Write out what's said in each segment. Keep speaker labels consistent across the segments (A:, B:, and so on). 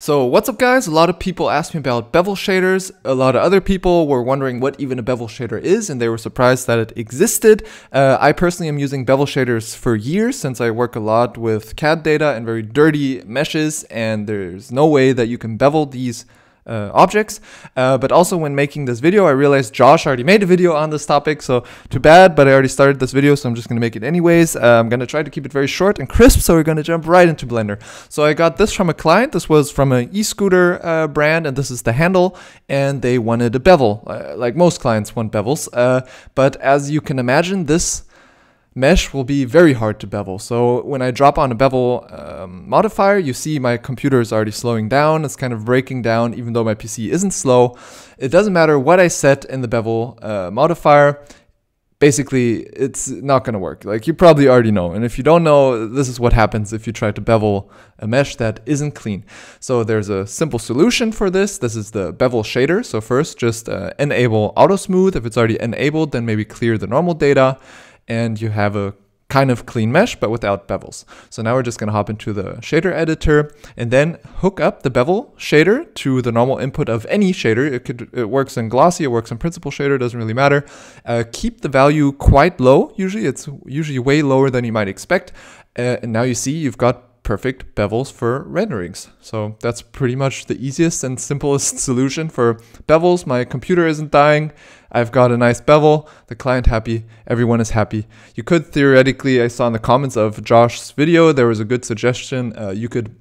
A: So what's up guys, a lot of people asked me about bevel shaders, a lot of other people were wondering what even a bevel shader is and they were surprised that it existed. Uh, I personally am using bevel shaders for years since I work a lot with CAD data and very dirty meshes and there's no way that you can bevel these uh, objects. Uh, but also when making this video, I realized Josh already made a video on this topic, so too bad, but I already started this video, so I'm just gonna make it anyways. Uh, I'm gonna try to keep it very short and crisp, so we're gonna jump right into Blender. So I got this from a client, this was from an e-scooter uh, brand, and this is the handle, and they wanted a bevel, uh, like most clients want bevels. Uh, but as you can imagine, this mesh will be very hard to bevel. So when I drop on a bevel um, modifier, you see my computer is already slowing down. It's kind of breaking down, even though my PC isn't slow. It doesn't matter what I set in the bevel uh, modifier. Basically, it's not going to work. Like you probably already know. And if you don't know, this is what happens if you try to bevel a mesh that isn't clean. So there's a simple solution for this. This is the bevel shader. So first just uh, enable auto smooth. If it's already enabled, then maybe clear the normal data and you have a kind of clean mesh, but without bevels. So now we're just gonna hop into the shader editor and then hook up the bevel shader to the normal input of any shader. It, could, it works in glossy, it works in principal shader, doesn't really matter. Uh, keep the value quite low, usually. It's usually way lower than you might expect. Uh, and now you see you've got perfect bevels for renderings. So that's pretty much the easiest and simplest solution for bevels. My computer isn't dying. I've got a nice bevel, the client happy, everyone is happy. You could theoretically, I saw in the comments of Josh's video, there was a good suggestion. Uh, you could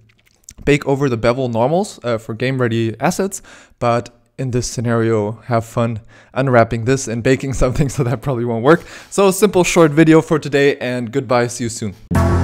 A: bake over the bevel normals uh, for game ready assets, but in this scenario, have fun unwrapping this and baking something, so that probably won't work. So simple short video for today and goodbye, see you soon.